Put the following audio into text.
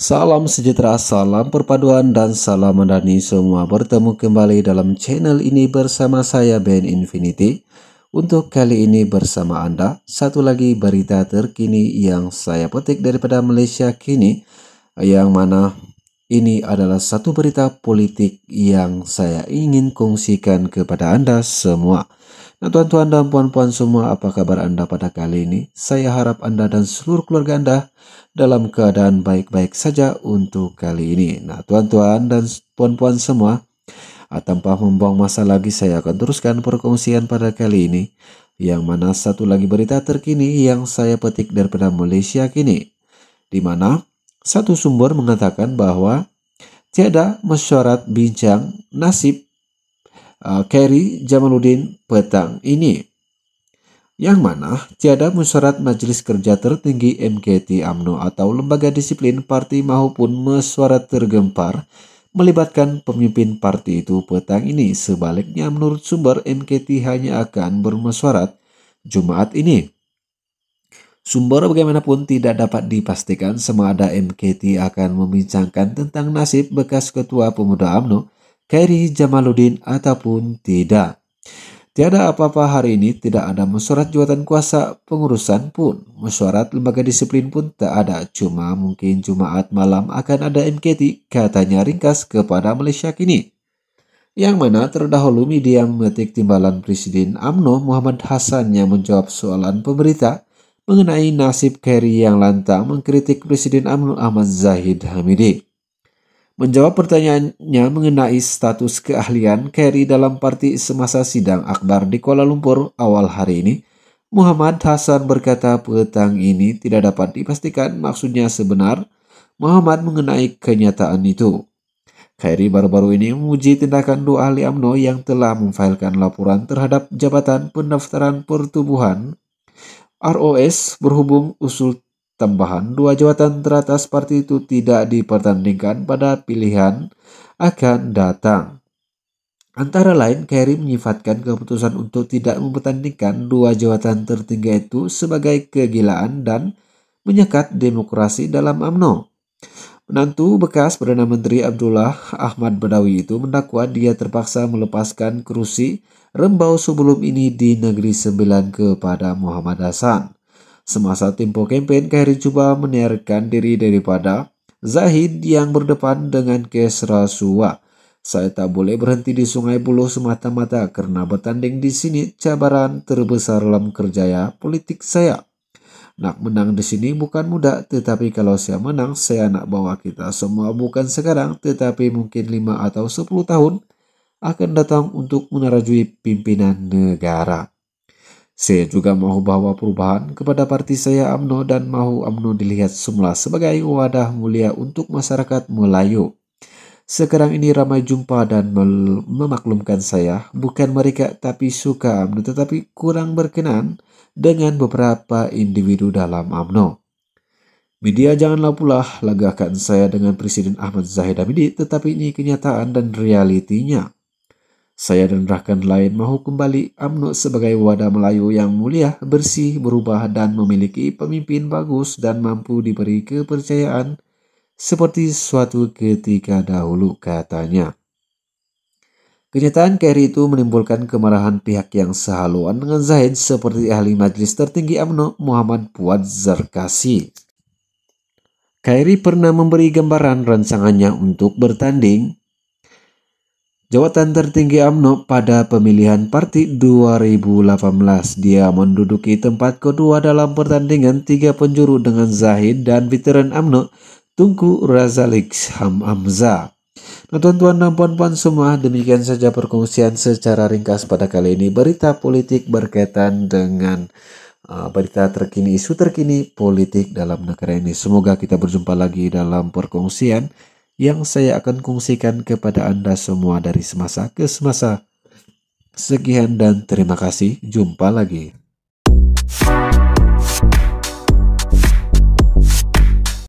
Salam sejahtera, salam perpaduan, dan salam mendani semua bertemu kembali dalam channel ini bersama saya Ben Infinity. Untuk kali ini bersama Anda, satu lagi berita terkini yang saya petik daripada Malaysia kini, yang mana ini adalah satu berita politik yang saya ingin kongsikan kepada Anda semua. Nah tuan-tuan dan puan-puan semua apa kabar Anda pada kali ini? Saya harap Anda dan seluruh keluarga Anda dalam keadaan baik-baik saja untuk kali ini. Nah tuan-tuan dan puan-puan semua ah, tanpa membuang masa lagi saya akan teruskan perkongsian pada kali ini yang mana satu lagi berita terkini yang saya petik daripada Malaysia kini di mana satu sumber mengatakan bahwa tiada mesyuarat bincang nasib uh, Kerry Jamaluddin petang ini. Yang mana tiada musyarat Majelis Kerja Tertinggi MKT AMNO atau Lembaga Disiplin Parti maupun mesyuarat tergempar melibatkan pemimpin parti itu petang ini. Sebaliknya menurut sumber MKT hanya akan bermesyuarat Jumat ini. Sumber bagaimanapun tidak dapat dipastikan ada MKT akan membincangkan tentang nasib bekas ketua pemuda AMNO Kerry Jamaluddin ataupun tidak. Tiada apa-apa hari ini, tidak ada mesyuarat jawatan kuasa pengurusan pun. Mesyuarat lembaga disiplin pun tak ada. Cuma mungkin Jumaat malam akan ada MKT, katanya ringkas kepada Malaysia kini. Yang mana terdahulu media mengetik timbalan Presiden AMNO Muhammad Hasan yang menjawab soalan pemerintah mengenai nasib Kerry yang lantang mengkritik Presiden AMNO Ahmad Zahid Hamidi. Menjawab pertanyaannya mengenai status keahlian Kerry dalam parti semasa sidang akbar di Kuala Lumpur awal hari ini, Muhammad Hasan berkata petang ini tidak dapat dipastikan maksudnya sebenar Muhammad mengenai kenyataan itu. Kairi baru-baru ini memuji tindakan dua ahli AMNO yang telah memfailkan laporan terhadap Jabatan Pendaftaran Pertubuhan ROS berhubung usul Tambahan dua jawatan teratas parti itu tidak dipertandingkan pada pilihan akan datang. Antara lain, Kerry menyifatkan keputusan untuk tidak mempertandingkan dua jawatan tertinggi itu sebagai kegilaan dan menyekat demokrasi dalam AMNO. Menantu bekas Perdana Menteri Abdullah Ahmad Badawi itu mendakwa dia terpaksa melepaskan kerusi rembau sebelum ini di Negeri Sembilan kepada Muhammad Hasan. Semasa tempo kampanye, Khairi cuba menyerahkan diri daripada Zahid yang berdepan dengan Kesra Suwa. Saya tak boleh berhenti di Sungai Buloh semata-mata karena bertanding di sini cabaran terbesar dalam kerjaya politik saya. Nak menang di sini bukan mudah, tetapi kalau saya menang, saya nak bawa kita semua bukan sekarang, tetapi mungkin 5 atau 10 tahun akan datang untuk menerajui pimpinan negara. Saya juga mahu bawa perubahan kepada parti saya AMNO dan mahu AMNO dilihat semula sebagai wadah mulia untuk masyarakat Melayu. Sekarang ini ramai jumpa dan memaklumkan saya, bukan mereka tapi suka AMNO tetapi kurang berkenan dengan beberapa individu dalam AMNO. Media janganlah pula lagakan saya dengan Presiden Ahmad Zahid Hamidi, tetapi ini kenyataan dan realitinya. Saya dan rakan lain mahu kembali UMNO sebagai wadah Melayu yang mulia, bersih, berubah, dan memiliki pemimpin bagus dan mampu diberi kepercayaan seperti suatu ketika dahulu katanya. Kenyataan Kerry itu menimbulkan kemarahan pihak yang sehaluan dengan Zahid seperti ahli majlis tertinggi UMNO Muhammad Puad Zarkasi. Kairi pernah memberi gambaran rancangannya untuk bertanding Jawatan tertinggi AMNO pada pemilihan parti 2018. Dia menduduki tempat kedua dalam pertandingan tiga penjuru dengan Zahid dan veteran AMNO Tungku Razalik Ham Amza. Nah tuan-tuan dan puan-puan semua demikian saja perkongsian secara ringkas pada kali ini berita politik berkaitan dengan uh, berita terkini isu terkini politik dalam negara ini. Semoga kita berjumpa lagi dalam perkongsian yang saya akan kongsikan kepada Anda semua dari semasa ke semasa. Sekian dan terima kasih. Jumpa lagi.